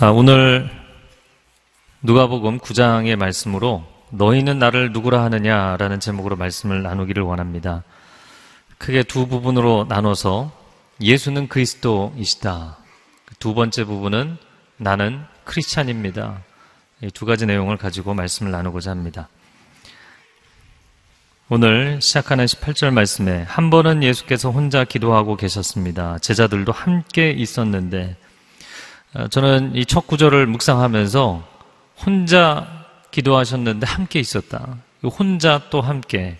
아, 오늘 누가복음 9장의 말씀으로 너희는 나를 누구라 하느냐라는 제목으로 말씀을 나누기를 원합니다. 크게 두 부분으로 나눠서 예수는 그리스도이시다. 그 두 번째 부분은 나는 크리스찬입니다. 두 가지 내용을 가지고 말씀을 나누고자 합니다. 오늘 시작하는 18절 말씀에 한 번은 예수께서 혼자 기도하고 계셨습니다. 제자들도 함께 있었는데 어, 저는 이 첫 구절을 묵상하면서 혼자 기도하셨는데 함께 있었다. 혼자 또 함께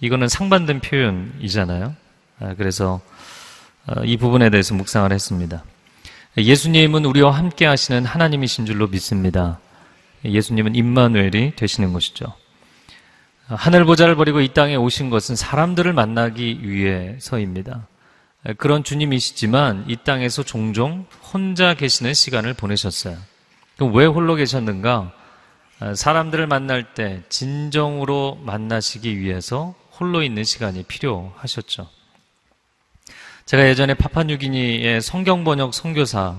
이거는 상반된 표현이잖아요. 아, 그래서 어, 이 부분에 대해서 묵상을 했습니다. 예수님은 우리와 함께 하시는 하나님이신 줄로 믿습니다. 예수님은 임마누엘이 되시는 것이죠. 하늘 보좌를 버리고 이 땅에 오신 것은 사람들을 만나기 위해서입니다. 그런 주님이시지만 이 땅에서 종종 혼자 계시는 시간을 보내셨어요. 그럼 왜 홀로 계셨는가? 사람들을 만날 때 진정으로 만나시기 위해서 홀로 있는 시간이 필요하셨죠. 제가 예전에 파파뉴기니의 성경 번역 선교사들을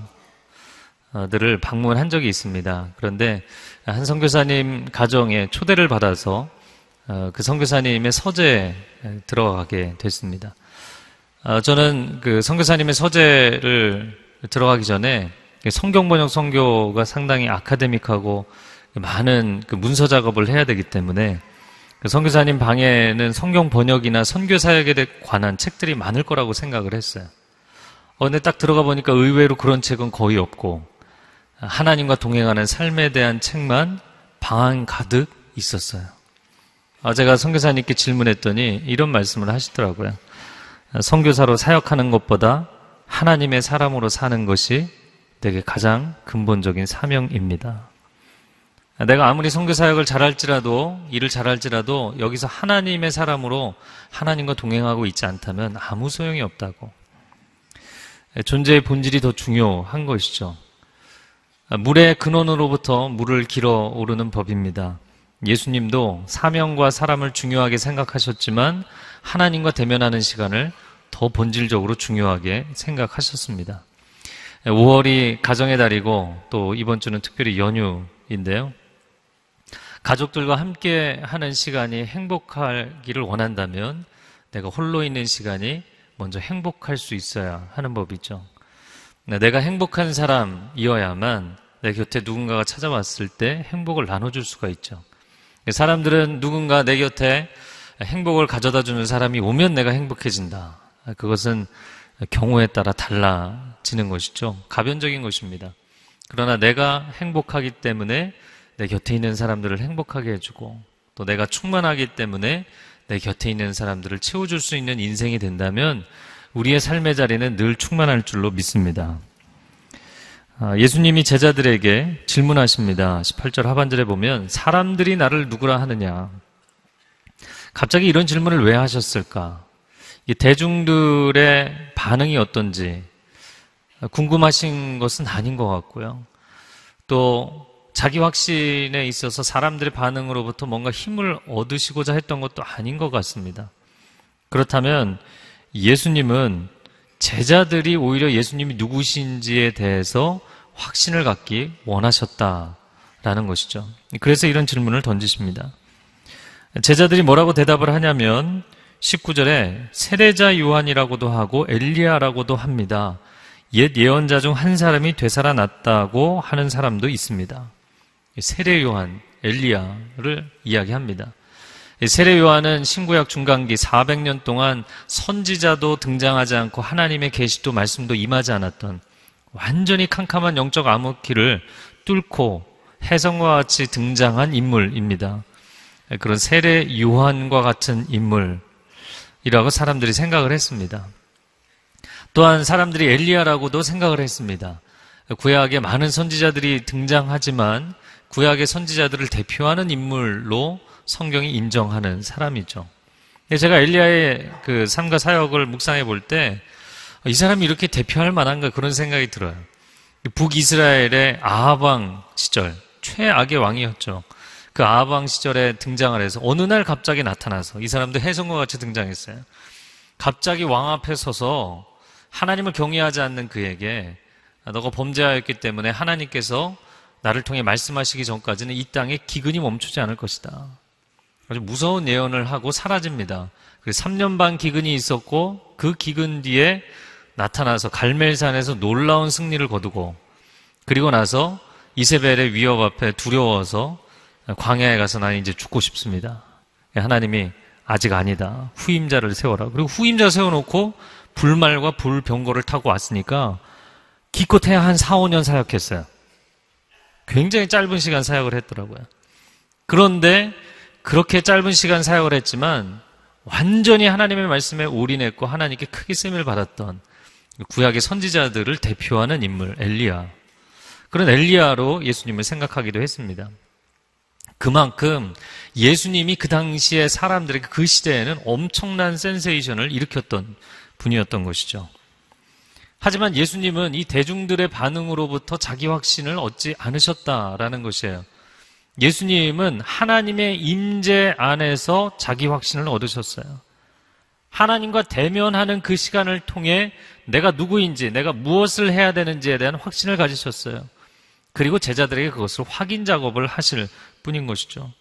방문한 적이 있습니다. 그런데 한 선교사님 가정에 초대를 받아서 어, 그 선교사님의 서재에 들어가게 됐습니다. 어, 저는 그 선교사님의 서재를 들어가기 전에 그 성경 번역 선교가 상당히 아카데믹하고 많은 그 문서 작업을 해야 되기 때문에 그 선교사님 방에는 성경 번역이나 선교 사역에 관한 책들이 많을 거라고 생각을 했어요. 어, 근딱 들어가 보니까 의외로 그런 책은 거의 없고 하나님과 동행하는 삶에 대한 책만 방안 가득 있었어요. 아, 제가 선교사님께 질문했더니 이런 말씀을 하시더라고요. 선교사로 사역하는 것보다 하나님의 사람으로 사는 것이 내게 가장 근본적인 사명입니다. 내가 아무리 성교 사역을 잘할지라도 일을 잘할지라도 여기서 하나님의 사람으로 하나님과 동행하고 있지 않다면 아무 소용이 없다고. 존재의 본질이 더 중요한 것이죠. 물의 근원으로부터 물을 길어 오르는 법입니다. 예수님도 사명과 사람을 중요하게 생각하셨지만 하나님과 대면하는 시간을 더 본질적으로 중요하게 생각하셨습니다. 5월이 가정의 달이고 또 이번 주는 특별히 연휴인데요. 가족들과 함께 하는 시간이 행복하기를 원한다면 내가 홀로 있는 시간이 먼저 행복할 수 있어야 하는 법이죠. 네, 내가 행복한 사람이어야만 내 곁에 누군가가 찾아왔을 때 행복을 나눠줄 수가 있죠. 네, 사람들은 누군가 내 곁에 행복을 가져다 주는 사람이 오면 내가 행복해진다. 그것은 경우에 따라 달라지는 것이죠. 가변적인 것입니다. 그러나 내가 행복하기 때문에 내 곁에 있는 사람들을 행복하게 해주고 또 내가 충만하기 때문에 내 곁에 있는 사람들을 채워줄 수 있는 인생이 된다면 우리의 삶의 자리는 늘 충만할 줄로 믿습니다. 아, 예수님이 제자들에게 질문하십니다. 18절 하반절에 보면 사람들이 나를 누구라 하느냐? 갑자기 이런 질문을 왜 하셨을까? 대중들의 반응이 어떤지 궁금하신 것은 아닌 것 같고요. 또 자기 확신에 있어서 사람들의 반응으로부터 뭔가 힘을 얻으시고자 했던 것도 아닌 것 같습니다. 그렇다면 예수님은 제자들이 오히려 예수님이 누구신지에 대해서 확신을 갖기 원하셨다라는 것이죠. 그래서 이런 질문을 던지십니다. 제자들이 뭐라고 대답을 하냐면 19절에 세례자 요한이라고도 하고 엘리야라고도 합니다. 옛 예언자 중 한 사람이 되살아났다고 하는 사람도 있습니다. 세례 요한 엘리야를 이야기합니다. 세례 요한은 신구약 중간기 400년 동안 선지자도 등장하지 않고 하나님의 계시도 말씀도 임하지 않았던 완전히 캄캄한 영적 암흑기를 뚫고 해성과 같이 등장한 인물입니다. 그런 세례 요한과 같은 인물이라고 사람들이 생각을 했습니다. 또한 사람들이 엘리야라고도 생각을 했습니다. 구약에 많은 선지자들이 등장하지만 구약의 선지자들을 대표하는 인물로 성경이 인정하는 사람이죠. 제가 엘리야의 그 삶과 사역을 묵상해 볼 때 이 사람이 이렇게 대표할 만한가 그런 생각이 들어요. 북이스라엘의 아하방 시절 최악의 왕이었죠. 그 아하방 시절에 등장을 해서 어느 날 갑자기 나타나서 이 사람도 해성과 같이 등장했어요. 갑자기 왕 앞에 서서 하나님을 경외하지 않는 그에게 아, 너가 범죄하였기 때문에 하나님께서 나를 통해 말씀하시기 전까지는 이 땅에 기근이 멈추지 않을 것이다. 아주 무서운 예언을 하고 사라집니다. 3년 그 반 기근이 있었고 그 기근 뒤에 나타나서 갈멜산에서 놀라운 승리를 거두고 그리고 나서 이세벨의 위협 앞에 두려워서 광야에 가서 나는 이제 죽고 싶습니다. 하나님이 아직 아니다. 후임자를 세워라. 그리고 후임자 세워놓고 불말과 불병거를 타고 왔으니까 기껏해야 한 4, 5년 사역했어요. 굉장히 짧은 시간 사역을 했더라고요. 그런데 그렇게 짧은 시간 사역을 했지만 완전히 하나님의 말씀에 올인했고 하나님께 크게 쓰임을 받았던 구약의 선지자들을 대표하는 인물 엘리야. 그런 엘리야로 예수님을 생각하기도 했습니다. 그만큼 예수님이 그 당시에 사람들에게 그 시대에는 엄청난 센세이션을 일으켰던 분이었던 것이죠. 하지만 예수님은 이 대중들의 반응으로부터 자기 확신을 얻지 않으셨다라는 것이에요. 예수님은 하나님의 임재 안에서 자기 확신을 얻으셨어요. 하나님과 대면하는 그 시간을 통해 내가 누구인지, 내가 무엇을 해야 되는지에 대한 확신을 가지셨어요. 그리고 제자들에게 그것을 확인 작업을 하실 뿐인 것이죠.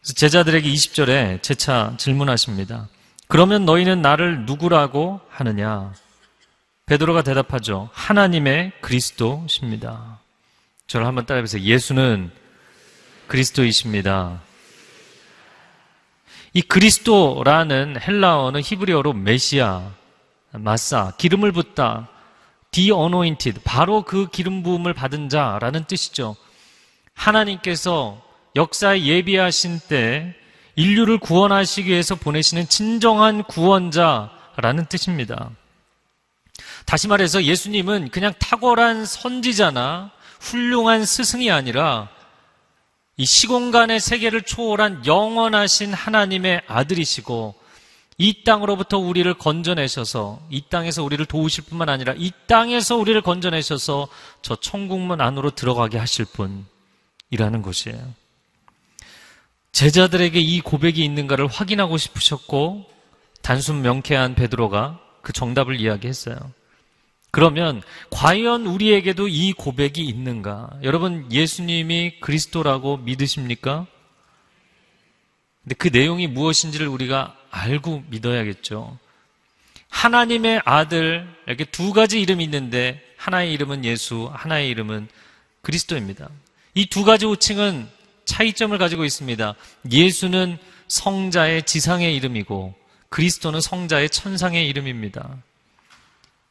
그래서 제자들에게 20절에 재차 질문하십니다. 그러면 너희는 나를 누구라고 하느냐? 베드로가 대답하죠. 하나님의 그리스도십니다. 저를 한번 따라해보세요. 예수는 그리스도이십니다. 이 그리스도라는 헬라어는 히브리어로 메시아, 마사, 기름을 붓다, 디어노인티드, 바로 그 기름 부음을 받은 자라는 뜻이죠. 하나님께서 역사에 예비하신 때 인류를 구원하시기 위해서 보내시는 진정한 구원자라는 뜻입니다. 다시 말해서 예수님은 그냥 탁월한 선지자나 훌륭한 스승이 아니라 이 시공간의 세계를 초월한 영원하신 하나님의 아들이시고 이 땅으로부터 우리를 건져내셔서 이 땅에서 우리를 도우실 뿐만 아니라 이 땅에서 우리를 건져내셔서 저 천국문 안으로 들어가게 하실 분이라는 것이에요. 제자들에게 이 고백이 있는가를 확인하고 싶으셨고 단순 명쾌한 베드로가 그 정답을 이야기했어요. 그러면 과연 우리에게도 이 고백이 있는가? 여러분 예수님이 그리스도라고 믿으십니까? 근데 그 내용이 무엇인지를 우리가 알고 믿어야겠죠. 하나님의 아들 이렇게 두 가지 이름이 있는데 하나의 이름은 예수, 하나의 이름은 그리스도입니다. 이 두 가지 호칭은 차이점을 가지고 있습니다. 예수는 성자의 지상의 이름이고 그리스도는 성자의 천상의 이름입니다.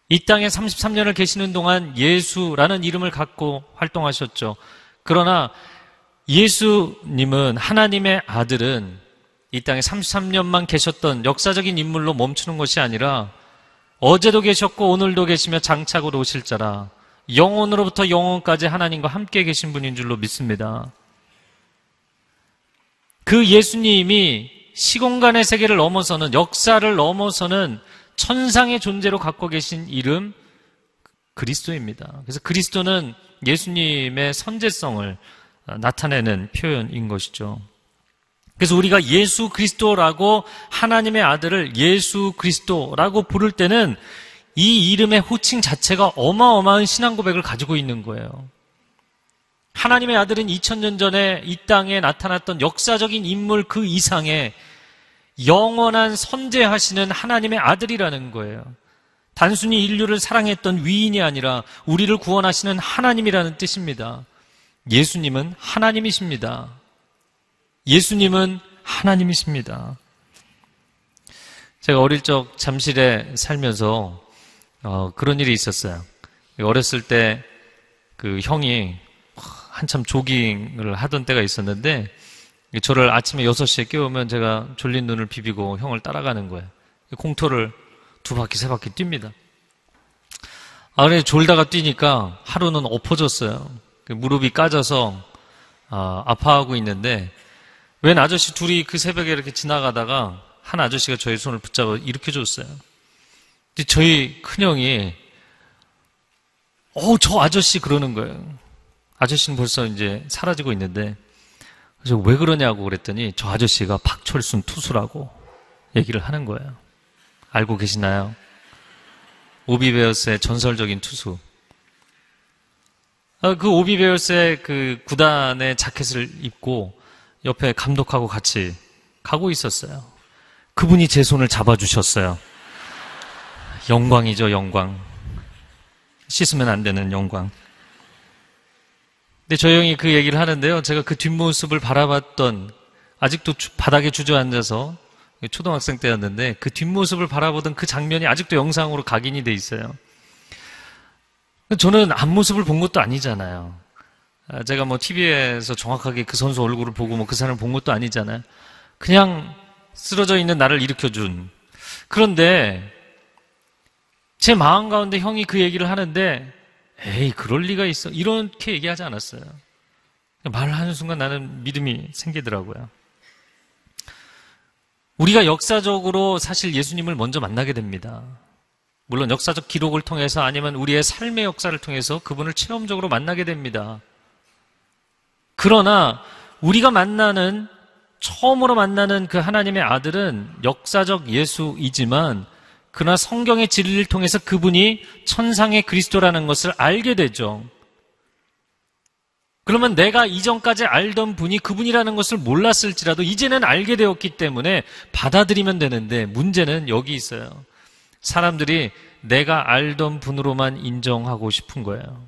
이 땅에 33년을 계시는 동안 예수라는 이름을 갖고 활동하셨죠. 그러나 예수님은 하나님의 아들은 이 땅에 33년만 계셨던 역사적인 인물로 멈추는 것이 아니라 어제도 계셨고 오늘도 계시며 장착으로 오실 자라 영혼으로부터 영혼까지 하나님과 함께 계신 분인 줄로 믿습니다. 그 예수님이 시공간의 세계를 넘어서는 역사를 넘어서는 천상의 존재로 갖고 계신 이름 그리스도입니다. 그래서 그리스도는 예수님의 선제성을 어, 나타내는 표현인 것이죠. 그래서 우리가 예수 그리스도라고 하나님의 아들을 예수 그리스도라고 부를 때는 이 이름의 호칭 자체가 어마어마한 신앙 고백을 가지고 있는 거예요. 하나님의 아들은 2000년 전에 이 땅에 나타났던 역사적인 인물 그 이상의 영원한 선제하시는 하나님의 아들이라는 거예요. 단순히 인류를 사랑했던 위인이 아니라 우리를 구원하시는 하나님이라는 뜻입니다. 예수님은 하나님이십니다. 예수님은 하나님이십니다. 제가 어릴 적 잠실에 살면서 어, 그런 일이 있었어요. 어렸을 때 그 형이 한참 조깅을 하던 때가 있었는데 저를 아침에 6시에 깨우면 제가 졸린 눈을 비비고 형을 따라가는 거예요. 공터를 두 바퀴, 세 바퀴 뜁니다. 아, 그래, 졸다가 뛰니까 하루는 엎어졌어요. 그 무릎이 까져서 아, 아파하고 있는데, 웬 아저씨 둘이 그 새벽에 이렇게 지나가다가 한 아저씨가 저희 손을 붙잡아 일으켜줬어요. 근데 저희 큰형이, 어, 저 아저씨 그러는 거예요. 아저씨는 벌써 이제 사라지고 있는데, 그래서 왜 그러냐고 그랬더니 저 아저씨가 박철순 투수라고 얘기를 하는 거예요. 알고 계시나요? 오비베어스의 전설적인 투수. 아, 그 오비베어스의 그 구단의 자켓을 입고 옆에 감독하고 같이 가고 있었어요. 그분이 제 손을 잡아주셨어요. 영광이죠, 영광. 씻으면 안 되는 영광. 근데 저 형이 그 얘기를 하는데요. 제가 그 뒷모습을 바라봤던 아직도 바닥에 주저앉아서 초등학생 때였는데 그 뒷모습을 바라보던 그 장면이 아직도 영상으로 각인이 돼 있어요. 저는 앞모습을 본 것도 아니잖아요. 아, 제가 뭐 TV에서 정확하게 그 선수 얼굴을 보고 뭐 그 사람을 본 것도 아니잖아요. 그냥 쓰러져 있는 나를 일으켜준. 그런데 제 마음 가운데 형이 그 얘기를 하는데 에이, 그럴 리가 있어. 이렇게 얘기하지 않았어요. 말하는 순간 나는 믿음이 생기더라고요. 우리가 역사적으로 사실 예수님을 먼저 만나게 됩니다. 물론 역사적 기록을 통해서 아니면 우리의 삶의 역사를 통해서 그분을 체험적으로 만나게 됩니다. 그러나 우리가 만나는 처음으로 만나는 그 하나님의 아들은 역사적 예수이지만 그러나 성경의 진리를 통해서 그분이 천상의 그리스도라는 것을 알게 되죠. 그러면 내가 이전까지 알던 분이 그분이라는 것을 몰랐을지라도 이제는 알게 되었기 때문에 받아들이면 되는데 문제는 여기 있어요. 사람들이 내가 알던 분으로만 인정하고 싶은 거예요.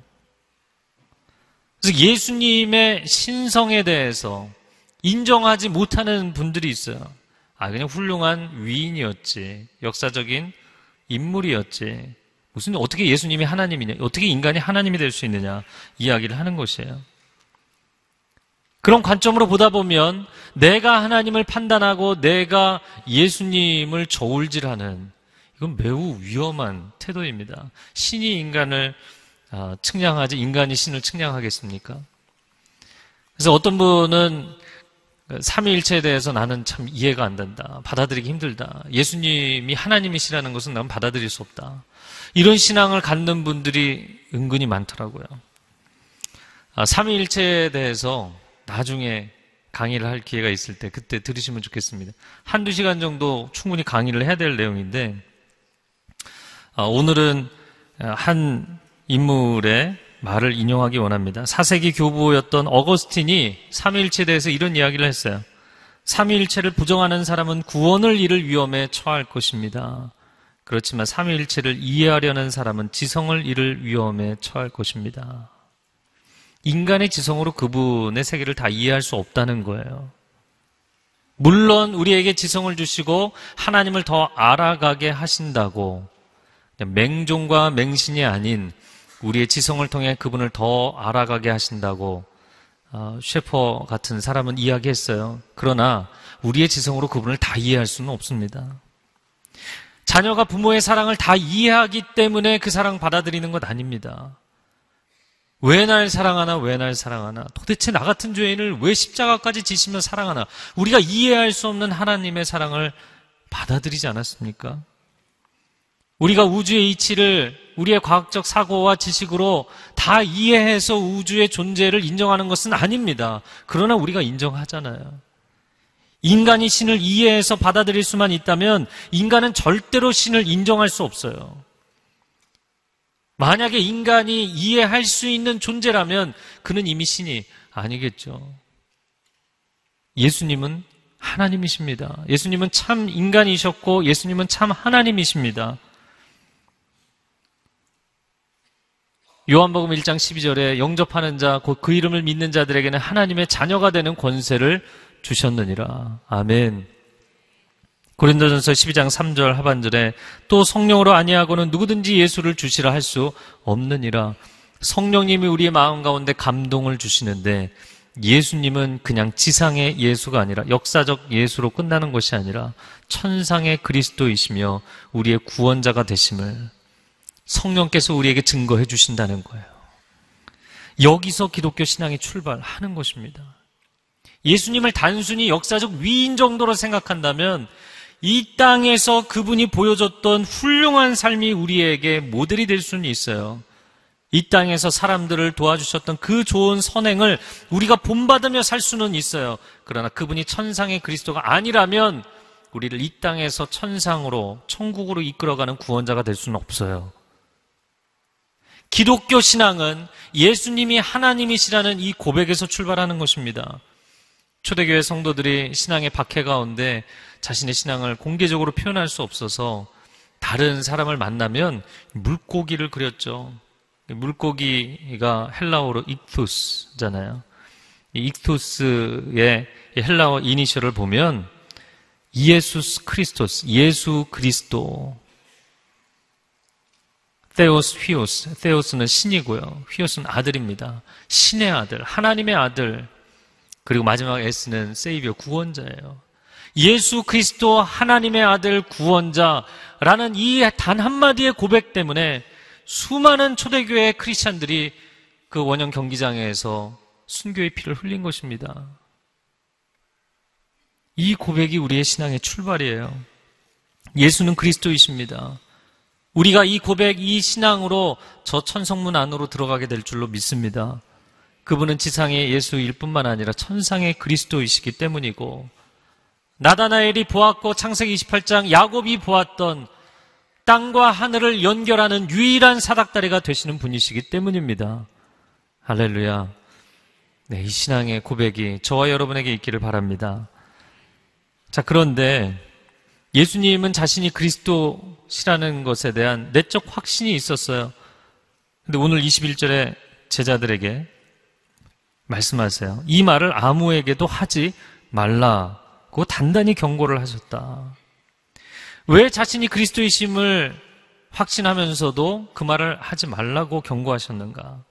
그래서 예수님의 신성에 대해서 인정하지 못하는 분들이 있어요. 아, 그냥 훌륭한 위인이었지. 역사적인 인물이었지. 무슨, 어떻게 예수님이 하나님이냐. 어떻게 인간이 하나님이 될 수 있느냐. 이야기를 하는 것이에요. 그런 관점으로 보다 보면 내가 하나님을 판단하고 내가 예수님을 저울질하는 이건 매우 위험한 태도입니다. 신이 인간을 아, 측량하지 인간이 신을 측량하겠습니까? 그래서 어떤 분은 그러니까 삼위일체에 대해서 나는 참 이해가 안 된다. 받아들이기 힘들다. 예수님이 하나님이시라는 것은 난 받아들일 수 없다. 이런 신앙을 갖는 분들이 은근히 많더라고요. 아, 삼위일체에 대해서 나중에 강의를 할 기회가 있을 때 그때 들으시면 좋겠습니다. 한두 시간 정도 충분히 강의를 해야 될 내용인데 아, 오늘은 한 인물의 말을 인용하기 원합니다. 4세기 교부였던 어거스틴이 삼위일체에 대해서 이런 이야기를 했어요. 삼위일체를 부정하는 사람은 구원을 잃을 위험에 처할 것입니다. 그렇지만 삼위일체를 이해하려는 사람은 지성을 잃을 위험에 처할 것입니다. 인간의 지성으로 그분의 세계를 다 이해할 수 없다는 거예요. 물론 우리에게 지성을 주시고 하나님을 더 알아가게 하신다고 맹종과 맹신이 아닌 우리의 지성을 통해 그분을 더 알아가게 하신다고 어, 셰퍼 같은 사람은 이야기했어요. 그러나 우리의 지성으로 그분을 다 이해할 수는 없습니다. 자녀가 부모의 사랑을 다 이해하기 때문에 그 사랑 받아들이는 것 아닙니다. 왜 날 사랑하나, 왜 날 사랑하나. 도대체 나 같은 죄인을 왜 십자가까지 지시며 사랑하나. 우리가 이해할 수 없는 하나님의 사랑을 받아들이지 않았습니까? 우리가 우주의 이치를 우리의 과학적 사고와 지식으로 다 이해해서 우주의 존재를 인정하는 것은 아닙니다. 그러나 우리가 인정하잖아요. 인간이 신을 이해해서 받아들일 수만 있다면 인간은 절대로 신을 인정할 수 없어요. 만약에 인간이 이해할 수 있는 존재라면 그는 이미 신이 아니겠죠. 예수님은 하나님이십니다. 예수님은 참 인간이셨고 예수님은 참 하나님이십니다. 요한복음 1장 12절에 영접하는 자, 곧 그 이름을 믿는 자들에게는 하나님의 자녀가 되는 권세를 주셨느니라. 아멘. 고린도전서 12장 3절 하반절에 또 성령으로 아니하고는 누구든지 예수를 주시라 할 수 없느니라. 성령님이 우리의 마음 가운데 감동을 주시는데 예수님은 그냥 지상의 예수가 아니라 역사적 예수로 끝나는 것이 아니라 천상의 그리스도이시며 우리의 구원자가 되심을 성령께서 우리에게 증거해 주신다는 거예요. 여기서 기독교 신앙이 출발하는 것입니다. 예수님을 단순히 역사적 위인 정도로 생각한다면 이 땅에서 그분이 보여줬던 훌륭한 삶이 우리에게 모델이 될 수는 있어요. 이 땅에서 사람들을 도와주셨던 그 좋은 선행을 우리가 본받으며 살 수는 있어요. 그러나 그분이 천상의 그리스도가 아니라면 우리를 이 땅에서 천상으로, 천국으로 이끌어가는 구원자가 될 수는 없어요. 기독교 신앙은 예수님이 하나님이시라는 이 고백에서 출발하는 것입니다. 초대교회 성도들이 신앙의 박해 가운데 자신의 신앙을 공개적으로 표현할 수 없어서 다른 사람을 만나면 물고기를 그렸죠. 물고기가 헬라어로 익투스잖아요. 익투스의 헬라어 이니셜을 보면 예수스 크리스토스, 예수 그리스도 테오스, 휘오스. 테오스는 신이고요. 휘오스는 아들입니다. 신의 아들, 하나님의 아들. 그리고 마지막 S는 세이비어 구원자예요. 예수 그리스도 하나님의 아들 구원자라는 이 단 한마디의 고백 때문에 수많은 초대교회 크리스찬들이 그 원형 경기장에서 순교의 피를 흘린 것입니다. 이 고백이 우리의 신앙의 출발이에요. 예수는 그리스도이십니다. 우리가 이 고백, 이 신앙으로 저 천성문 안으로 들어가게 될 줄로 믿습니다. 그분은 지상의 예수일 뿐만 아니라 천상의 그리스도이시기 때문이고 나다나엘이 보았고 창세기 28장 야곱이 보았던 땅과 하늘을 연결하는 유일한 사닥다리가 되시는 분이시기 때문입니다. 할렐루야. 네, 이 신앙의 고백이 저와 여러분에게 있기를 바랍니다. 자, 그런데 예수님은 자신이 그리스도 것이라는 것에 대한 내적 확신이 있었어요. 근데 오늘 21절에 제자들에게 말씀하세요. 이 말을 아무에게도 하지 말라고 단단히 경고를 하셨다. 왜 자신이 그리스도이심을 확신하면서도 그 말을 하지 말라고 경고하셨는가?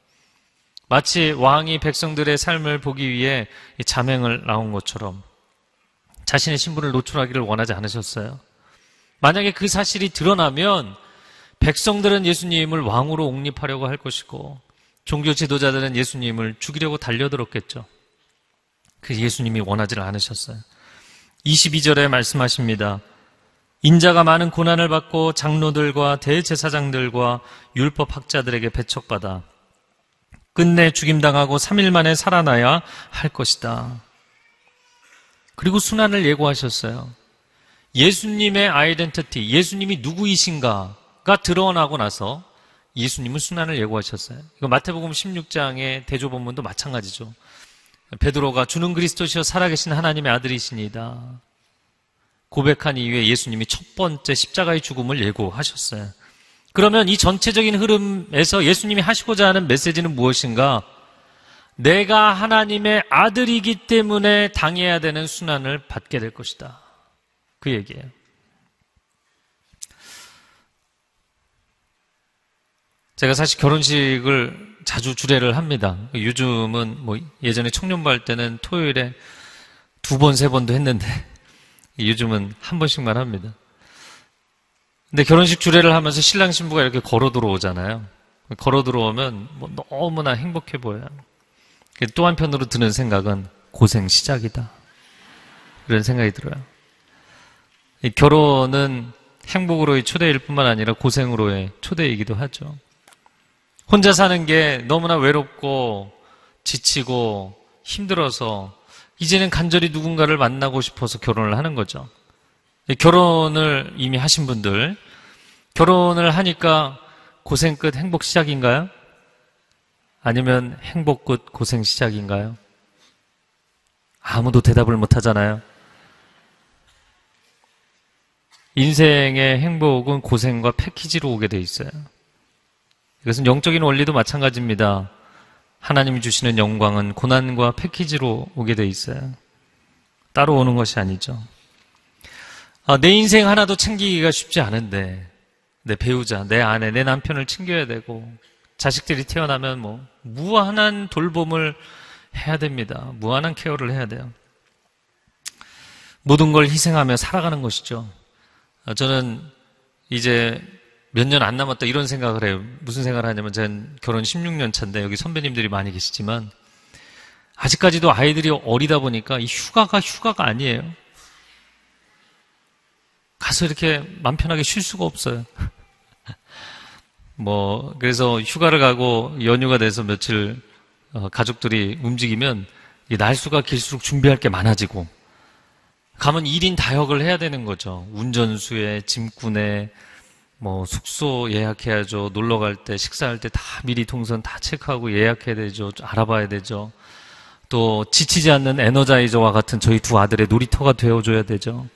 마치 왕이 백성들의 삶을 보기 위해 자맹을 나온 것처럼 자신의 신분을 노출하기를 원하지 않으셨어요. 만약에 그 사실이 드러나면 백성들은 예수님을 왕으로 옹립하려고 할 것이고 종교 지도자들은 예수님을 죽이려고 달려들었겠죠. 그 예수님이 원하지를 않으셨어요. 22절에 말씀하십니다. 인자가 많은 고난을 받고 장로들과 대제사장들과 율법 학자들에게 배척받아 끝내 죽임당하고 3일 만에 살아나야 할 것이다. 그리고 순환을 예고하셨어요. 예수님의 아이덴티티, 예수님이 누구이신가가 드러나고 나서 예수님은 순환을 예고하셨어요. 이거 마태복음 16장의 대조본문도 마찬가지죠. 베드로가 주는 그리스도시여 살아계신 하나님의 아들이십니다 고백한 이후에 예수님이 첫 번째 십자가의 죽음을 예고하셨어요. 그러면 이 전체적인 흐름에서 예수님이 하시고자 하는 메시지는 무엇인가? 내가 하나님의 아들이기 때문에 당해야 되는 순환을 받게 될 것이다. 그 얘기예요. 제가 사실 결혼식을 자주 주례를 합니다. 요즘은 뭐 예전에 청년부 할 때는 토요일에 두 번, 세 번도 했는데 요즘은 한 번씩만 합니다. 근데 결혼식 주례를 하면서 신랑 신부가 이렇게 걸어 들어오잖아요. 걸어 들어오면 뭐 너무나 행복해 보여요. 또 한편으로 드는 생각은 고생 시작이다. 이런 생각이 들어요. 결혼은 행복으로의 초대일 뿐만 아니라 고생으로의 초대이기도 하죠. 혼자 사는 게 너무나 외롭고 지치고 힘들어서 이제는 간절히 누군가를 만나고 싶어서 결혼을 하는 거죠. 결혼을 이미 하신 분들, 결혼을 하니까 고생 끝 행복 시작인가요? 아니면 행복 끝 고생 시작인가요? 아무도 대답을 못 하잖아요. 인생의 행복은 고생과 패키지로 오게 돼 있어요. 이것은 영적인 원리도 마찬가지입니다. 하나님이 주시는 영광은 고난과 패키지로 오게 돼 있어요. 따로 오는 것이 아니죠. 아, 내 인생 하나도 챙기기가 쉽지 않은데 내 배우자, 내 아내, 내 남편을 챙겨야 되고 자식들이 태어나면 뭐 무한한 돌봄을 해야 됩니다. 무한한 케어를 해야 돼요. 모든 걸 희생하며 살아가는 것이죠. 어, 저는 이제 몇 년 안 남았다 이런 생각을 해요. 무슨 생각을 하냐면 전 결혼 16년 차인데 여기 선배님들이 많이 계시지만 아직까지도 아이들이 어리다 보니까 이 휴가가 휴가가 아니에요. 가서 이렇게 맘 편하게 쉴 수가 없어요. 뭐 그래서 휴가를 가고 연휴가 돼서 며칠 어, 가족들이 움직이면 날수가 길수록 준비할 게 많아지고 가면 1인 다역을 해야 되는 거죠. 운전수에, 짐꾼에, 뭐 숙소 예약해야죠. 놀러 갈 때, 식사할 때 다 미리 동선 다 체크하고 예약해야 되죠. 알아봐야 되죠. 또 지치지 않는 에너자이저와 같은 저희 두 아들의 놀이터가 되어줘야 되죠.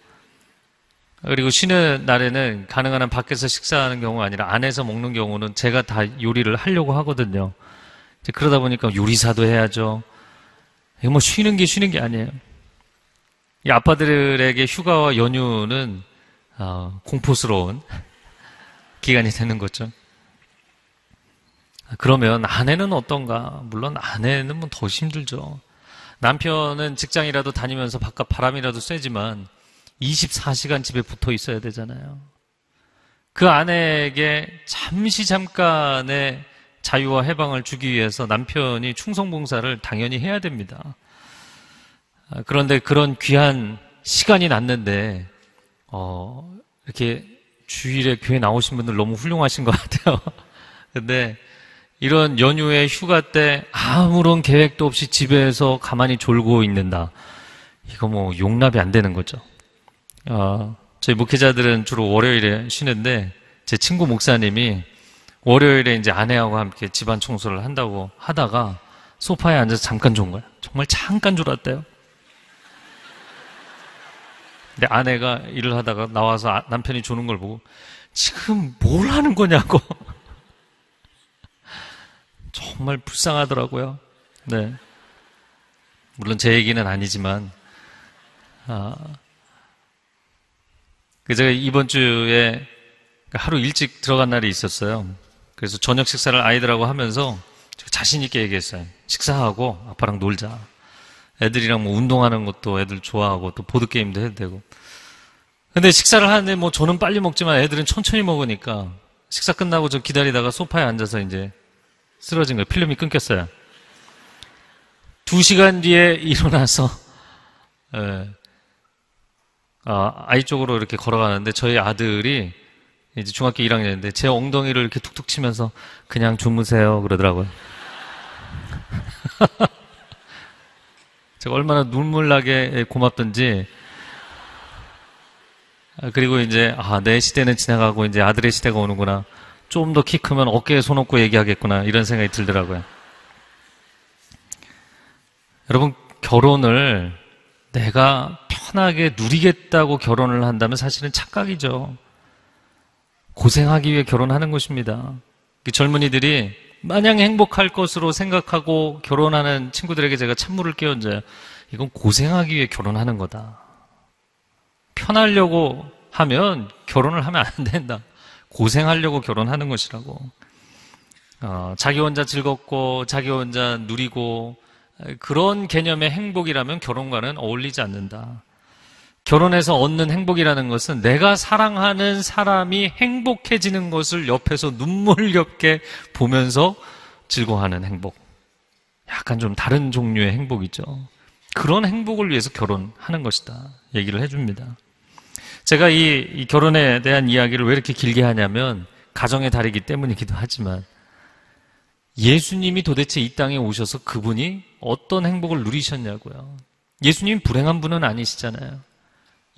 그리고 쉬는 날에는 가능한 한 밖에서 식사하는 경우가 아니라 안에서 먹는 경우는 제가 다 요리를 하려고 하거든요. 그러다 보니까 요리사도 해야죠. 이거 뭐 쉬는 게 쉬는 게 아니에요. 이 아빠들에게 휴가와 연휴는 어, 공포스러운 기간이 되는 거죠. 그러면 아내는 어떤가? 물론 아내는 뭐 더 힘들죠. 남편은 직장이라도 다니면서 바깥 바람이라도 쐬지만 24시간 집에 붙어 있어야 되잖아요. 그 아내에게 잠시 잠깐의 자유와 해방을 주기 위해서 남편이 충성봉사를 당연히 해야 됩니다. 아, 그런데 그런 귀한 시간이 났는데, 어, 이렇게 주일에 교회 나오신 분들 너무 훌륭하신 것 같아요. 근데 이런 연휴에 휴가 때 아무런 계획도 없이 집에서 가만히 졸고 있는다. 이거 뭐 용납이 안 되는 거죠. 어, 저희 목회자들은 주로 월요일에 쉬는데 제 친구 목사님이 월요일에 이제 아내하고 함께 집안 청소를 한다고 하다가 소파에 앉아서 잠깐 좋은 거야. 정말 잠깐 졸았대요. 근데 아내가 일을 하다가 나와서 아, 남편이 주는 걸 보고 지금 뭘 하는 거냐고. 정말 불쌍하더라고요. 네. 물론 제 얘기는 아니지만, 아, 그 제가 이번 주에 하루 일찍 들어간 날이 있었어요. 그래서 저녁 식사를 아이들하고 하면서 자신 있게 얘기했어요. 식사하고 아빠랑 놀자. 애들이랑 뭐 운동하는 것도 애들 좋아하고 또 보드 게임도 해도 되고. 근데 식사를 하는데 뭐 저는 빨리 먹지만 애들은 천천히 먹으니까 식사 끝나고 좀 기다리다가 소파에 앉아서 이제 쓰러진 거예요. 필름이 끊겼어요. 두 시간 뒤에 일어나서 에, 예. 아, 아이 쪽으로 이렇게 걸어가는데 저희 아들이 이제 중학교 1학년인데 제 엉덩이를 이렇게 툭툭 치면서 그냥 주무세요 그러더라고요. 제가 얼마나 눈물나게 예, 고맙던지. 아, 그리고 이제, 아, 내 시대는 지나가고 이제 아들의 시대가 오는구나. 좀 더 키 크면 어깨에 손 얹고 얘기하겠구나. 이런 생각이 들더라고요. 여러분, 결혼을 내가 편하게 누리겠다고 결혼을 한다면 사실은 착각이죠. 고생하기 위해 결혼하는 것입니다. 그 젊은이들이 마냥 행복할 것으로 생각하고 결혼하는 친구들에게 제가 찬물을 끼얹어요. 이건 고생하기 위해 결혼하는 거다. 편하려고 하면 결혼을 하면 안 된다. 고생하려고 결혼하는 것이라고. 어, 자기 혼자 즐겁고 자기 혼자 누리고 그런 개념의 행복이라면 결혼과는 어울리지 않는다. 결혼해서 얻는 행복이라는 것은 내가 사랑하는 사람이 행복해지는 것을 옆에서 눈물겹게 보면서 즐거워하는 행복. 약간 좀 다른 종류의 행복이죠. 그런 행복을 위해서 결혼하는 것이다. 얘기를 해줍니다. 제가 이, 이 결혼에 대한 이야기를 왜 이렇게 길게 하냐면, 가정의 달이기 때문이기도 하지만, 예수님이 도대체 이 땅에 오셔서 그분이 어떤 행복을 누리셨냐고요. 예수님 불행한 분은 아니시잖아요.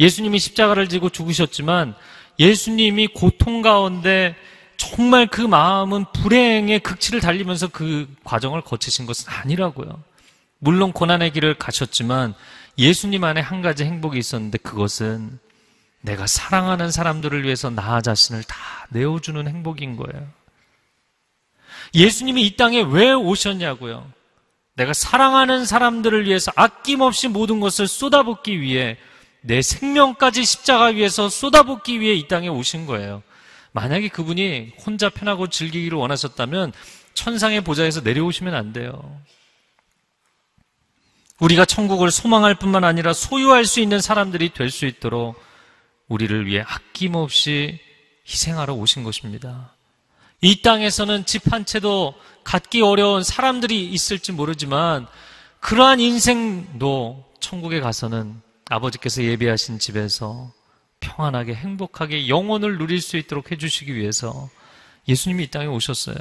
예수님이 십자가를 지고 죽으셨지만 예수님이 고통 가운데 정말 그 마음은 불행의 극치를 달리면서 그 과정을 거치신 것은 아니라고요. 물론 고난의 길을 가셨지만 예수님 안에 한 가지 행복이 있었는데 그것은 내가 사랑하는 사람들을 위해서 나 자신을 다 내어주는 행복인 거예요. 예수님이 이 땅에 왜 오셨냐고요? 내가 사랑하는 사람들을 위해서 아낌없이 모든 것을 쏟아붓기 위해 내 생명까지 십자가 위에서 쏟아붓기 위해 이 땅에 오신 거예요. 만약에 그분이 혼자 편하고 즐기기를 원하셨다면 천상의 보좌에서 내려오시면 안 돼요. 우리가 천국을 소망할 뿐만 아니라 소유할 수 있는 사람들이 될 수 있도록 우리를 위해 아낌없이 희생하러 오신 것입니다. 이 땅에서는 집 한 채도 갖기 어려운 사람들이 있을지 모르지만 그러한 인생도 천국에 가서는 아버지께서 예비하신 집에서 평안하게 행복하게 영혼을 누릴 수 있도록 해주시기 위해서 예수님이 이 땅에 오셨어요.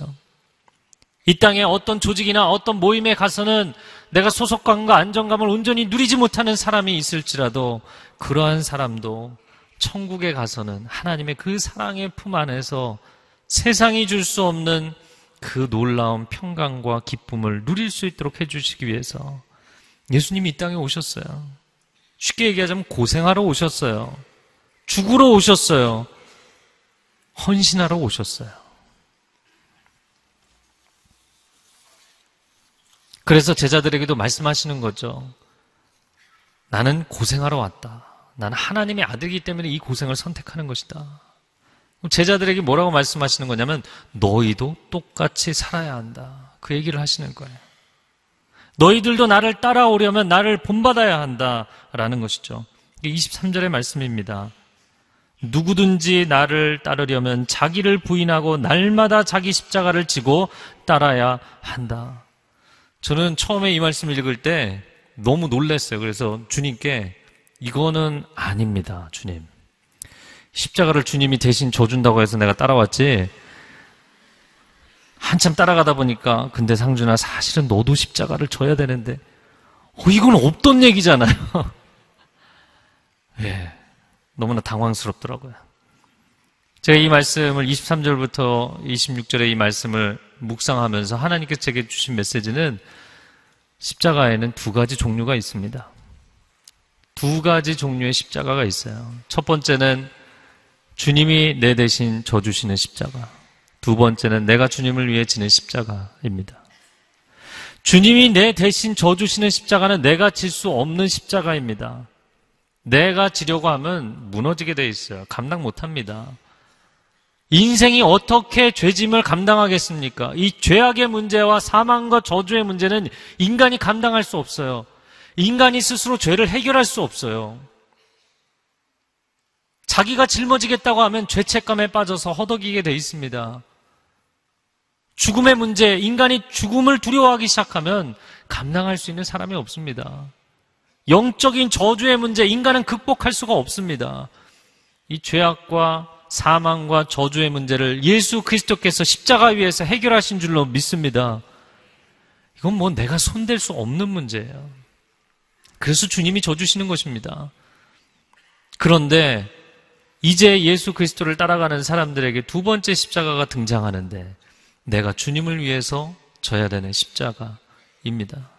이 땅에 어떤 조직이나 어떤 모임에 가서는 내가 소속감과 안정감을 온전히 누리지 못하는 사람이 있을지라도 그러한 사람도 천국에 가서는 하나님의 그 사랑의 품 안에서 세상이 줄 수 없는 그 놀라운 평강과 기쁨을 누릴 수 있도록 해주시기 위해서 예수님이 이 땅에 오셨어요. 쉽게 얘기하자면 고생하러 오셨어요. 죽으러 오셨어요. 헌신하러 오셨어요. 그래서 제자들에게도 말씀하시는 거죠. 나는 고생하러 왔다. 나는 하나님의 아들이기 때문에 이 고생을 선택하는 것이다. 제자들에게 뭐라고 말씀하시는 거냐면 너희도 똑같이 살아야 한다. 그 얘기를 하시는 거예요. 너희들도 나를 따라오려면 나를 본받아야 한다라는 것이죠. 23절의 말씀입니다. 누구든지 나를 따르려면 자기를 부인하고 날마다 자기 십자가를 지고 따라야 한다. 저는 처음에 이 말씀을 읽을 때 너무 놀랐어요. 그래서 주님께 이거는 아닙니다, 주님. 십자가를 주님이 대신 져준다고 해서 내가 따라왔지 한참 따라가다 보니까 근데 상준아 사실은 너도 십자가를 져야 되는데 어, 이건 없던 얘기잖아요. 예, 너무나 당황스럽더라고요. 제가 이 말씀을 23절부터 26절의 이 말씀을 묵상하면서 하나님께서 제게 주신 메시지는 십자가에는 두 가지 종류가 있습니다. 두 가지 종류의 십자가가 있어요. 첫 번째는 주님이 내 대신 져주시는 십자가. 두 번째는 내가 주님을 위해 지는 십자가입니다. 주님이 내 대신 져주시는 십자가는 내가 질 수 없는 십자가입니다. 내가 지려고 하면 무너지게 돼 있어요. 감당 못 합니다. 인생이 어떻게 죄짐을 감당하겠습니까? 이 죄악의 문제와 사망과 저주의 문제는 인간이 감당할 수 없어요. 인간이 스스로 죄를 해결할 수 없어요. 자기가 짊어지겠다고 하면 죄책감에 빠져서 허덕이게 돼 있습니다. 죽음의 문제, 인간이 죽음을 두려워하기 시작하면 감당할 수 있는 사람이 없습니다. 영적인 저주의 문제, 인간은 극복할 수가 없습니다. 이 죄악과 사망과 저주의 문제를 예수 그리스도께서 십자가 위에서 해결하신 줄로 믿습니다. 이건 뭐 내가 손댈 수 없는 문제예요. 그래서 주님이 져주시는 것입니다. 그런데 이제 예수 그리스도를 따라가는 사람들에게 두 번째 십자가가 등장하는데 내가 주님을 위해서 져야 되는 십자가입니다.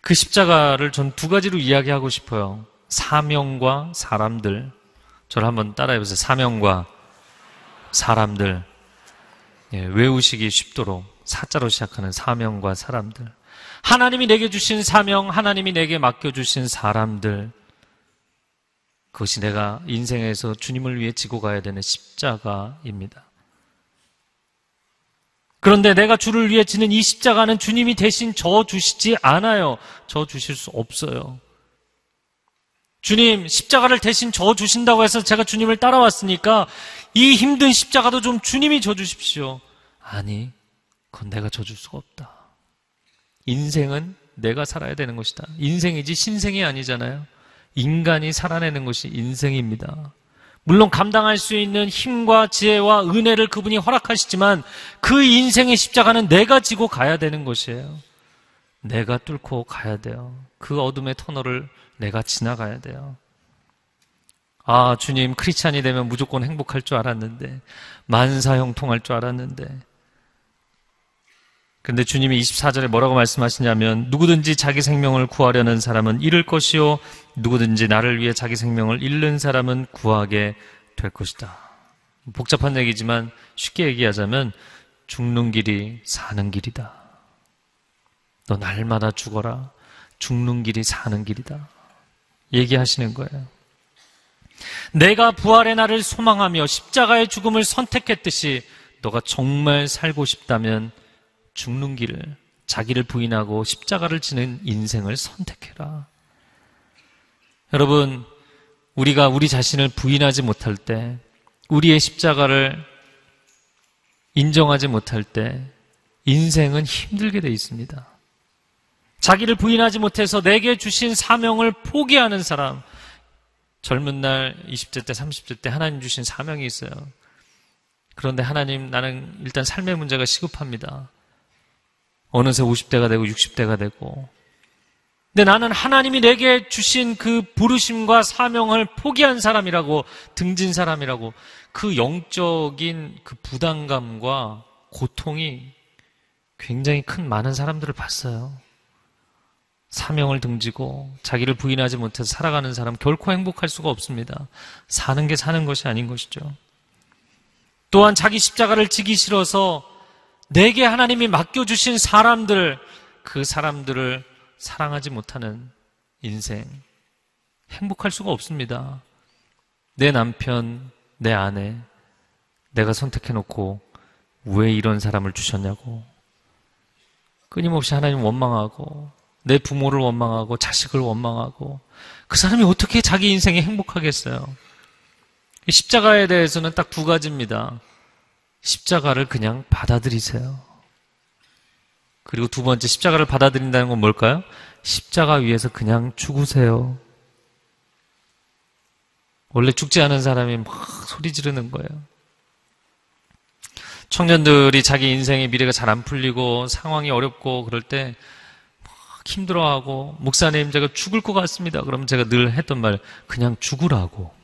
그 십자가를 전 두 가지로 이야기하고 싶어요. 사명과 사람들. 저를 한번 따라해 보세요. 사명과 사람들. 예, 외우시기 쉽도록 사자로 시작하는 사명과 사람들. 하나님이 내게 주신 사명, 하나님이 내게 맡겨주신 사람들. 그것이 내가 인생에서 주님을 위해 지고 가야 되는 십자가입니다. 그런데 내가 주를 위해 지는 이 십자가는 주님이 대신 저 주시지 않아요. 저 주실 수 없어요. 주님, 십자가를 대신 저 주신다고 해서 제가 주님을 따라왔으니까 이 힘든 십자가도 좀 주님이 저 주십시오. 아니, 그건 내가 저줄 수가 없다. 인생은 내가 살아야 되는 것이다. 인생이지 신생이 아니잖아요. 인간이 살아내는 것이 인생입니다. 물론 감당할 수 있는 힘과 지혜와 은혜를 그분이 허락하시지만 그 인생의 십자가는 내가 지고 가야 되는 것이에요. 내가 뚫고 가야 돼요. 그 어둠의 터널을 내가 지나가야 돼요. 아, 주님, 크리스찬이 되면 무조건 행복할 줄 알았는데, 만사형통할 줄 알았는데, 근데 주님이 24절에 뭐라고 말씀하시냐면 누구든지 자기 생명을 구하려는 사람은 잃을 것이요 누구든지 나를 위해 자기 생명을 잃는 사람은 구하게 될 것이다. 복잡한 얘기지만 쉽게 얘기하자면 죽는 길이 사는 길이다. 너 날마다 죽어라. 죽는 길이 사는 길이다. 얘기하시는 거예요. 내가 부활의 날을 소망하며 십자가의 죽음을 선택했듯이 너가 정말 살고 싶다면 죽는 길을, 자기를 부인하고 십자가를 지는 인생을 선택해라. 여러분, 우리가 우리 자신을 부인하지 못할 때, 우리의 십자가를 인정하지 못할 때, 인생은 힘들게 되어 있습니다. 자기를 부인하지 못해서 내게 주신 사명을 포기하는 사람, 젊은 날 20대 때, 30대 때 하나님 주신 사명이 있어요. 그런데 하나님, 나는 일단 삶의 문제가 시급합니다. 어느새 50대가 되고 60대가 되고. 근데 나는 하나님이 내게 주신 그 부르심과 사명을 포기한 사람이라고, 등진 사람이라고, 그 영적인 그 부담감과 고통이 굉장히 큰 많은 사람들을 봤어요. 사명을 등지고 자기를 부인하지 못해서 살아가는 사람 결코 행복할 수가 없습니다. 사는 게 사는 것이 아닌 것이죠. 또한 자기 십자가를 지기 싫어서 내게 하나님이 맡겨주신 사람들, 그 사람들을 사랑하지 못하는 인생. 행복할 수가 없습니다. 내 남편, 내 아내, 내가 선택해놓고 왜 이런 사람을 주셨냐고. 끊임없이 하나님 원망하고, 내 부모를 원망하고, 자식을 원망하고, 그 사람이 어떻게 자기 인생이 행복하겠어요? 십자가에 대해서는 딱 두 가지입니다. 십자가를 그냥 받아들이세요. 그리고 두 번째 십자가를 받아들인다는 건 뭘까요? 십자가 위에서 그냥 죽으세요. 원래 죽지 않은 사람이 막 소리 지르는 거예요. 청년들이 자기 인생의 미래가 잘 안 풀리고 상황이 어렵고 그럴 때 막 힘들어하고 목사님 제가 죽을 것 같습니다. 그럼 제가 늘 했던 말 그냥 죽으라고.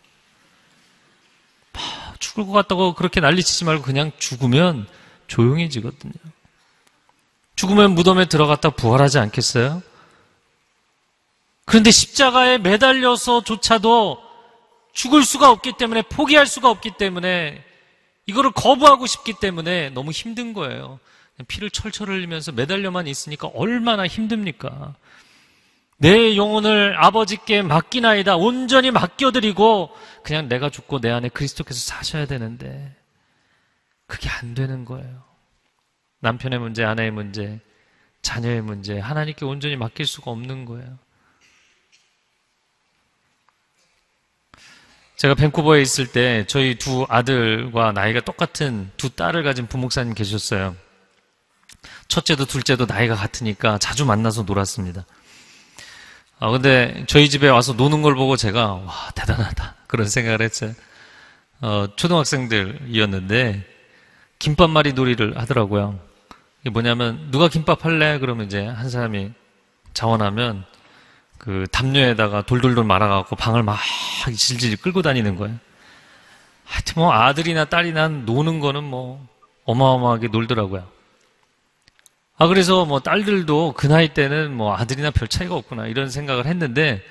막 죽을 것 같다고 그렇게 난리치지 말고 그냥 죽으면 조용해지거든요. 죽으면 무덤에 들어갔다 부활하지 않겠어요? 그런데 십자가에 매달려서조차도 죽을 수가 없기 때문에 포기할 수가 없기 때문에 이거를 거부하고 싶기 때문에 너무 힘든 거예요. 피를 철철 흘리면서 매달려만 있으니까 얼마나 힘듭니까? 내 영혼을 아버지께 맡기나이다. 온전히 맡겨드리고 그냥 내가 죽고 내 안에 그리스도께서 사셔야 되는데 그게 안 되는 거예요. 남편의 문제, 아내의 문제, 자녀의 문제 하나님께 온전히 맡길 수가 없는 거예요. 제가 밴쿠버에 있을 때 저희 두 아들과 나이가 똑같은 두 딸을 가진 부목사님 계셨어요. 첫째도 둘째도 나이가 같으니까 자주 만나서 놀았습니다. 아, 근데 저희 집에 와서 노는 걸 보고 제가 와 대단하다 그런 생각을 했어요. 어, 초등학생들이었는데 김밥 말이 놀이를 하더라고요. 이게 뭐냐면 누가 김밥 할래? 그러면 이제 한 사람이 자원하면 그 담요에다가 돌돌돌 말아갖고 방을 막 질질 끌고 다니는 거예요. 하여튼 뭐 아들이나 딸이나 노는 거는 뭐 어마어마하게 놀더라고요. 아, 그래서 뭐 딸들도 그 나이 때는 뭐 아들이나 별 차이가 없구나 이런 생각을 했는데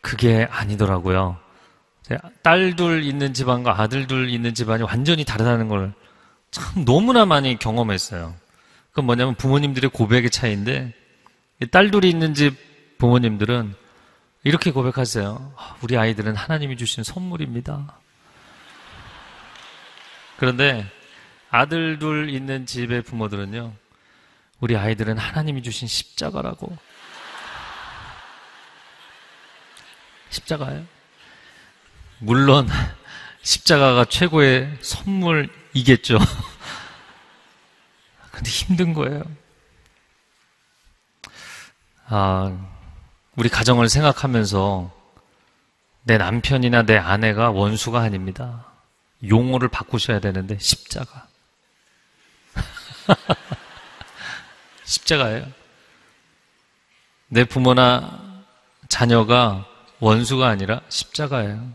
그게 아니더라고요. 딸 둘 있는 집안과 아들 둘 있는 집안이 완전히 다르다는 걸 참 너무나 많이 경험했어요. 그건 뭐냐면 부모님들의 고백의 차이인데 딸 둘이 있는 집 부모님들은 이렇게 고백하세요. 아, 우리 아이들은 하나님이 주신 선물입니다. 그런데 아들 둘 있는 집의 부모들은요. 우리 아이들은 하나님이 주신 십자가라고. 십자가요? 물론 십자가가 최고의 선물이겠죠. 근데 힘든 거예요. 아, 우리 가정을 생각하면서 내 남편이나 내 아내가 원수가 아닙니다. 용어를 바꾸셔야 되는데 십자가. 십자가예요. 내 부모나 자녀가 원수가 아니라 십자가예요.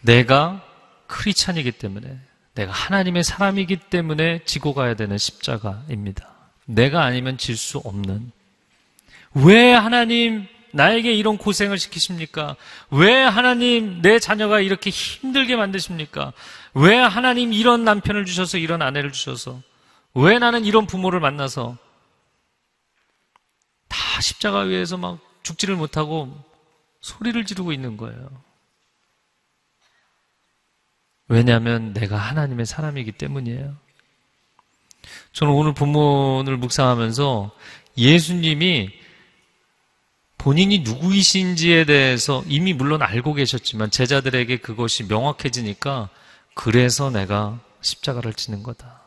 내가 크리찬이기 때문에 내가 하나님의 사람이기 때문에 지고 가야 되는 십자가입니다. 내가 아니면 질 수 없는. 왜 하나님 나에게 이런 고생을 시키십니까? 왜 하나님 내 자녀가 이렇게 힘들게 만드십니까? 왜 하나님 이런 남편을 주셔서 이런 아내를 주셔서 왜 나는 이런 부모를 만나서 다 십자가 위에서 막 죽지를 못하고 소리를 지르고 있는 거예요. 왜냐하면 내가 하나님의 사람이기 때문이에요. 저는 오늘 본문을 묵상하면서 예수님이 본인이 누구이신지에 대해서 이미 물론 알고 계셨지만 제자들에게 그것이 명확해지니까 그래서 내가 십자가를 지는 거다.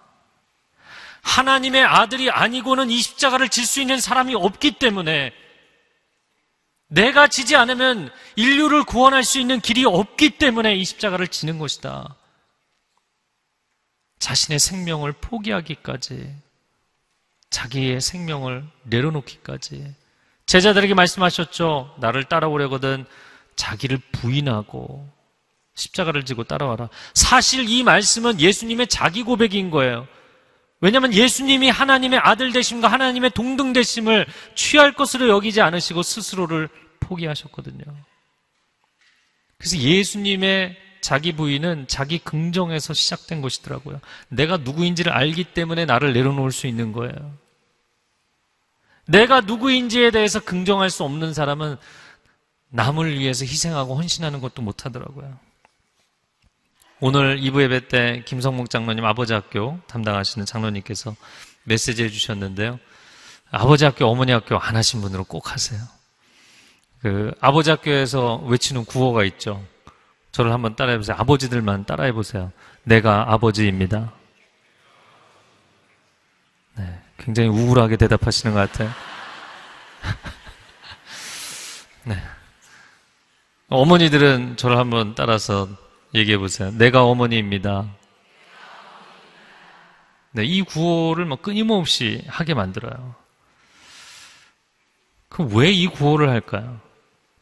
하나님의 아들이 아니고는 이 십자가를 질 수 있는 사람이 없기 때문에 내가 지지 않으면 인류를 구원할 수 있는 길이 없기 때문에 이 십자가를 지는 것이다. 자신의 생명을 포기하기까지, 자기의 생명을 내려놓기까지. 제자들에게 말씀하셨죠. 나를 따라오려거든 자기를 부인하고 십자가를 지고 따라와라. 사실 이 말씀은 예수님의 자기 고백인 거예요. 왜냐하면 예수님이 하나님의 아들 되심과 하나님의 동등 되심을 취할 것으로 여기지 않으시고 스스로를 포기하셨거든요. 그래서 예수님의 자기 부인은 자기 긍정에서 시작된 것이더라고요. 내가 누구인지를 알기 때문에 나를 내려놓을 수 있는 거예요. 내가 누구인지에 대해서 긍정할 수 없는 사람은 남을 위해서 희생하고 헌신하는 것도 못하더라고요. 오늘 2부 예배 때 김성목 장로님 아버지 학교 담당하시는 장로님께서 메시지 해주셨는데요. 아버지 학교, 어머니 학교 안 하신 분으로 꼭 하세요. 그 아버지 학교에서 외치는 구호가 있죠. 저를 한번 따라해 보세요. 아버지들만 따라해 보세요. 내가 아버지입니다. 네, 굉장히 우울하게 대답하시는 것 같아요. 네. 어머니들은 저를 한번 따라서 얘기해 보세요. 내가 어머니입니다. 네, 이 구호를 막 뭐 끊임없이 하게 만들어요. 그럼 왜 이 구호를 할까요?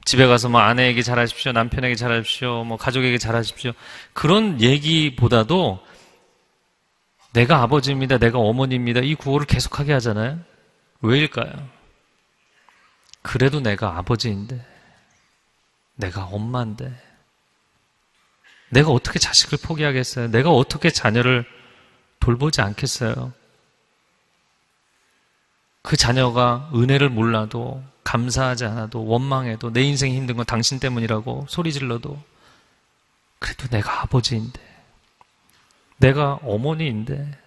집에 가서 뭐 아내에게 잘하십시오, 남편에게 잘하십시오, 뭐 가족에게 잘하십시오. 그런 얘기보다도 내가 아버지입니다, 내가 어머니입니다. 이 구호를 계속하게 하잖아요. 왜일까요? 그래도 내가 아버지인데, 내가 엄마인데, 내가 어떻게 자식을 포기하겠어요? 내가 어떻게 자녀를 돌보지 않겠어요? 그 자녀가 은혜를 몰라도 감사하지 않아도 원망해도 내 인생이 힘든 건 당신 때문이라고 소리 질러도 그래도 내가 아버지인데 내가 어머니인데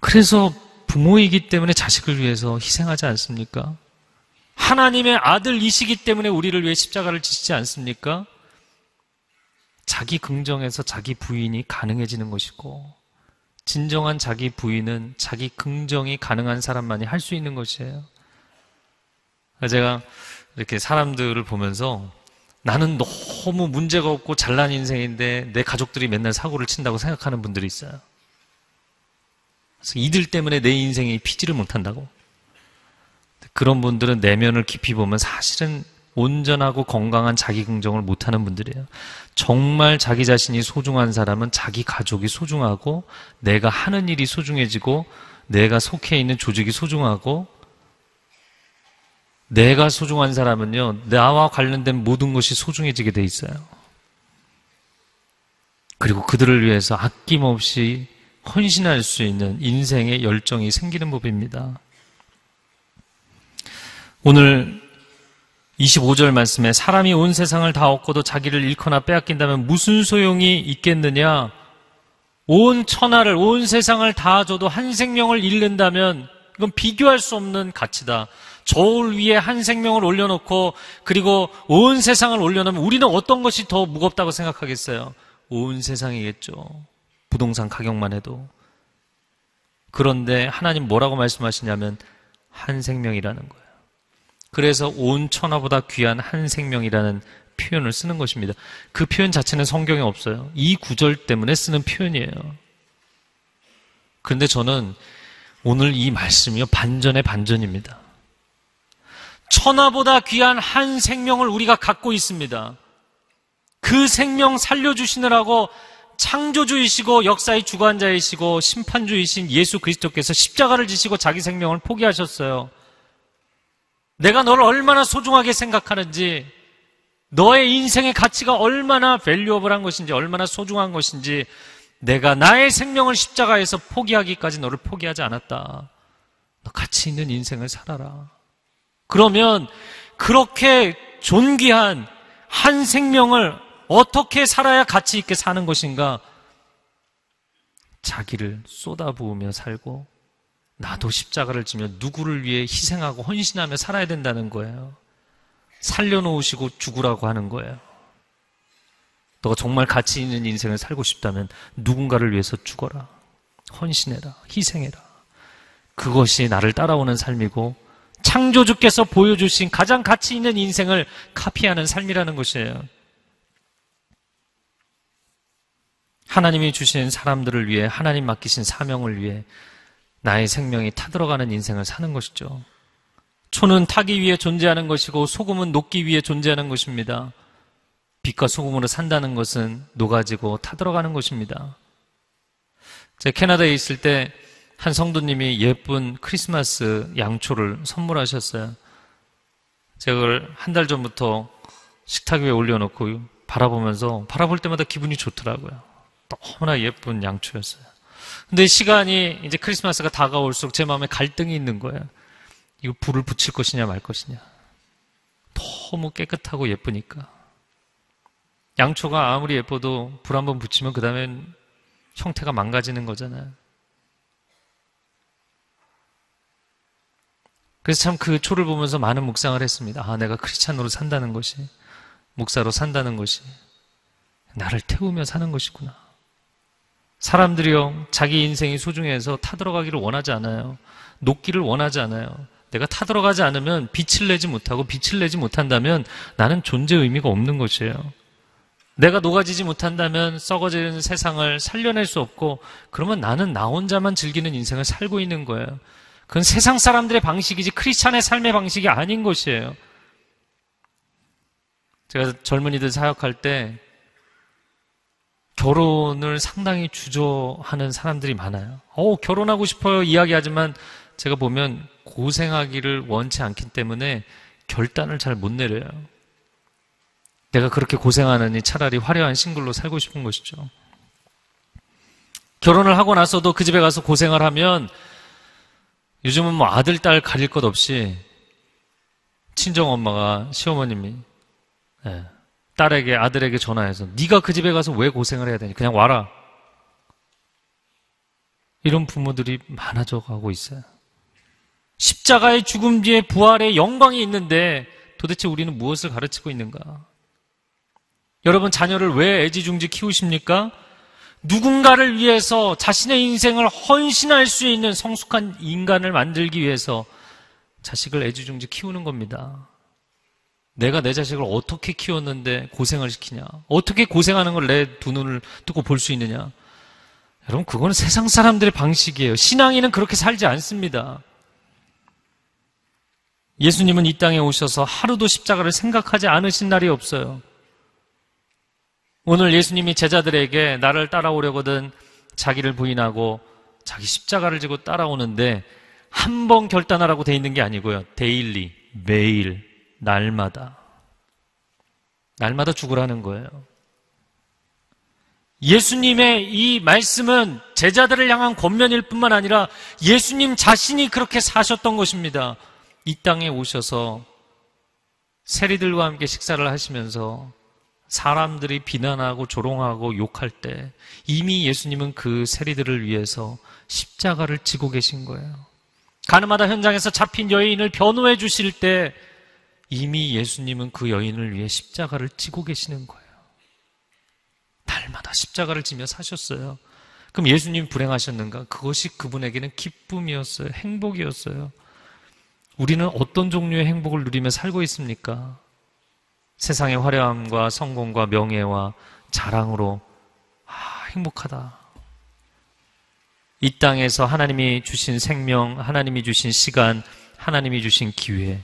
그래서 부모이기 때문에 자식을 위해서 희생하지 않습니까? 하나님의 아들이시기 때문에 우리를 위해 십자가를 지시지 않습니까? 자기 긍정에서 자기 부인이 가능해지는 것이고 진정한 자기 부인은 자기 긍정이 가능한 사람만이 할 수 있는 것이에요. 제가 이렇게 사람들을 보면서 나는 너무 문제가 없고 잘난 인생인데 내 가족들이 맨날 사고를 친다고 생각하는 분들이 있어요. 그래서 이들 때문에 내 인생이 피지를 못한다고. 그런 분들은 내면을 깊이 보면 사실은 온전하고 건강한 자기 긍정을 못하는 분들이에요. 정말 자기 자신이 소중한 사람은 자기 가족이 소중하고 내가 하는 일이 소중해지고 내가 속해 있는 조직이 소중하고 내가 소중한 사람은요 나와 관련된 모든 것이 소중해지게 돼 있어요. 그리고 그들을 위해서 아낌없이 헌신할 수 있는 인생의 열정이 생기는 법입니다. 오늘 25절 말씀에 사람이 온 세상을 다 얻고도 자기를 잃거나 빼앗긴다면 무슨 소용이 있겠느냐? 온 천하를, 온 세상을 다 줘도 한 생명을 잃는다면 이건 비교할 수 없는 가치다. 저울 위에 한 생명을 올려놓고 그리고 온 세상을 올려놓으면 우리는 어떤 것이 더 무겁다고 생각하겠어요? 온 세상이겠죠. 부동산 가격만 해도. 그런데 하나님 뭐라고 말씀하시냐면 한 생명이라는 거예요. 그래서 온 천하보다 귀한 한 생명이라는 표현을 쓰는 것입니다. 그 표현 자체는 성경에 없어요. 이 구절 때문에 쓰는 표현이에요. 그런데 저는 오늘 이 말씀이요. 반전의 반전입니다. 천하보다 귀한 한 생명을 우리가 갖고 있습니다. 그 생명 살려주시느라고 창조주이시고 역사의 주관자이시고 심판주이신 예수 그리스도께서 십자가를 지시고 자기 생명을 포기하셨어요. 내가 너를 얼마나 소중하게 생각하는지, 너의 인생의 가치가 얼마나 밸류업을한 것인지, 얼마나 소중한 것인지, 내가 나의 생명을 십자가에서 포기하기까지 너를 포기하지 않았다. 너 가치 있는 인생을 살아라. 그러면 그렇게 존귀한 한 생명을 어떻게 살아야 가치 있게 사는 것인가? 자기를 쏟아부으며 살고 나도 십자가를 지며 누구를 위해 희생하고 헌신하며 살아야 된다는 거예요. 살려놓으시고 죽으라고 하는 거예요. 너가 정말 가치 있는 인생을 살고 싶다면 누군가를 위해서 죽어라. 헌신해라. 희생해라. 그것이 나를 따라오는 삶이고 창조주께서 보여주신 가장 가치 있는 인생을 카피하는 삶이라는 것이에요. 하나님이 주신 사람들을 위해 하나님 맡기신 사명을 위해 나의 생명이 타들어가는 인생을 사는 것이죠. 초는 타기 위해 존재하는 것이고 소금은 녹기 위해 존재하는 것입니다. 빛과 소금으로 산다는 것은 녹아지고 타들어가는 것입니다. 제 캐나다에 있을 때 한 성도님이 예쁜 크리스마스 양초를 선물하셨어요. 제가 그걸 한 달 전부터 식탁 위에 올려놓고 바라보면서 바라볼 때마다 기분이 좋더라고요. 너무나 예쁜 양초였어요. 근데 시간이 이제 크리스마스가 다가올수록 제 마음에 갈등이 있는 거예요. 이거 불을 붙일 것이냐 말 것이냐. 너무 깨끗하고 예쁘니까. 양초가 아무리 예뻐도 불 한번 붙이면 그 다음엔 형태가 망가지는 거잖아요. 그래서 참 그 초를 보면서 많은 묵상을 했습니다. 아, 내가 크리스찬으로 산다는 것이, 목사로 산다는 것이, 나를 태우며 사는 것이구나. 사람들이요, 자기 인생이 소중해서 타들어가기를 원하지 않아요. 녹기를 원하지 않아요. 내가 타들어가지 않으면 빛을 내지 못하고 빛을 내지 못한다면 나는 존재 의미가 없는 것이에요. 내가 녹아지지 못한다면 썩어지는 세상을 살려낼 수 없고 그러면 나는 나 혼자만 즐기는 인생을 살고 있는 거예요. 그건 세상 사람들의 방식이지 크리스찬의 삶의 방식이 아닌 것이에요. 제가 젊은이들 사역할 때 결혼을 상당히 주저하는 사람들이 많아요. 어, 결혼하고 싶어요. 이야기하지만 제가 보면 고생하기를 원치 않기 때문에 결단을 잘 못 내려요. 내가 그렇게 고생하느니 차라리 화려한 싱글로 살고 싶은 것이죠. 결혼을 하고 나서도 그 집에 가서 고생을 하면 요즘은 뭐 아들, 딸 가릴 것 없이 친정 엄마가 시어머님이 네. 딸에게 아들에게 전화해서 네가 그 집에 가서 왜 고생을 해야 되니 그냥 와라 이런 부모들이 많아져 가고 있어요 십자가의 죽음 뒤에 부활의 영광이 있는데 도대체 우리는 무엇을 가르치고 있는가 여러분 자녀를 왜 애지중지 키우십니까? 누군가를 위해서 자신의 인생을 헌신할 수 있는 성숙한 인간을 만들기 위해서 자식을 애지중지 키우는 겁니다 내가 내 자식을 어떻게 키웠는데 고생을 시키냐? 어떻게 고생하는 걸 내 두 눈을 뜨고 볼 수 있느냐? 여러분, 그거는 세상 사람들의 방식이에요. 신앙인은 그렇게 살지 않습니다. 예수님은 이 땅에 오셔서 하루도 십자가를 생각하지 않으신 날이 없어요. 오늘 예수님이 제자들에게 나를 따라오려거든 자기를 부인하고 자기 십자가를 지고 따라오는데 한 번 결단하라고 돼 있는 게 아니고요. 데일리, 매일, 날마다. 날마다 죽으라는 거예요. 예수님의 이 말씀은 제자들을 향한 권면일 뿐만 아니라 예수님 자신이 그렇게 사셨던 것입니다. 이 땅에 오셔서 세리들과 함께 식사를 하시면서 사람들이 비난하고 조롱하고 욕할 때 이미 예수님은 그 세리들을 위해서 십자가를 지고 계신 거예요. 가늠하다 현장에서 잡힌 여인을 변호해 주실 때 이미 예수님은 그 여인을 위해 십자가를 지고 계시는 거예요. 날마다 십자가를 지며 사셨어요. 그럼 예수님 불행하셨는가? 그것이 그분에게는 기쁨이었어요. 행복이었어요. 우리는 어떤 종류의 행복을 누리며 살고 있습니까? 세상의 화려함과 성공과 명예와 자랑으로 아, 행복하다. 이 땅에서 하나님이 주신 생명, 하나님이 주신 시간, 하나님이 주신 기회,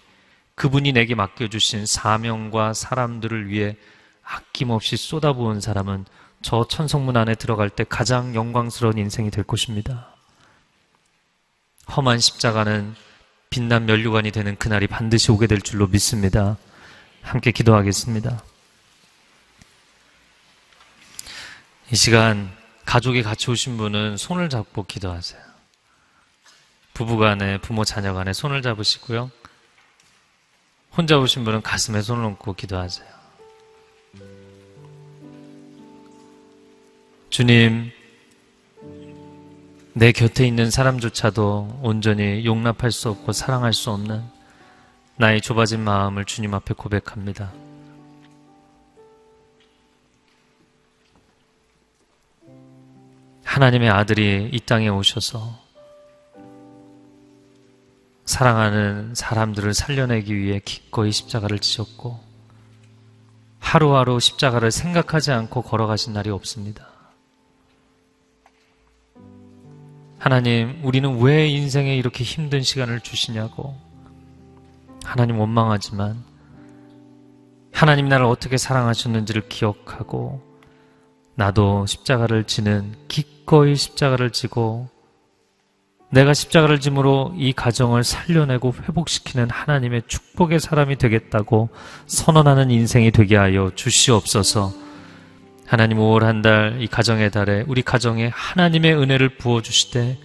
그분이 내게 맡겨주신 사명과 사람들을 위해 아낌없이 쏟아부은 사람은 저 천성문 안에 들어갈 때 가장 영광스러운 인생이 될 것입니다. 험한 십자가는 빛난 면류관이 되는 그날이 반드시 오게 될 줄로 믿습니다. 함께 기도하겠습니다. 이 시간 가족이 같이 오신 분은 손을 잡고 기도하세요. 부부간에 부모 자녀간에 손을 잡으시고요. 혼자 오신 분은 가슴에 손을 얹고 기도하세요. 주님, 내 곁에 있는 사람조차도 온전히 용납할 수 없고 사랑할 수 없는 나의 좁아진 마음을 주님 앞에 고백합니다. 하나님의 아들이 이 땅에 오셔서 사랑하는 사람들을 살려내기 위해 기꺼이 십자가를 지셨고 하루하루 십자가를 생각하지 않고 걸어가신 날이 없습니다. 하나님, 우리는 왜 인생에 이렇게 힘든 시간을 주시냐고 하나님 원망하지만 하나님 나를 어떻게 사랑하셨는지를 기억하고 나도 십자가를 지는 기꺼이 십자가를 지고 내가 십자가를 짐으로 이 가정을 살려내고 회복시키는 하나님의 축복의 사람이 되겠다고 선언하는 인생이 되게 하여 주시옵소서. 하나님 5월 한 달 이 가정의 달에 우리 가정에 하나님의 은혜를 부어 주시되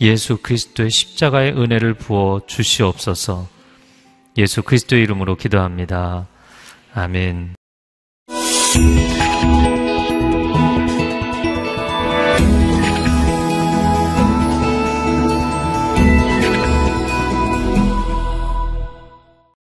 예수 그리스도의 십자가의 은혜를 부어 주시옵소서. 예수 그리스도의 이름으로 기도합니다. 아멘.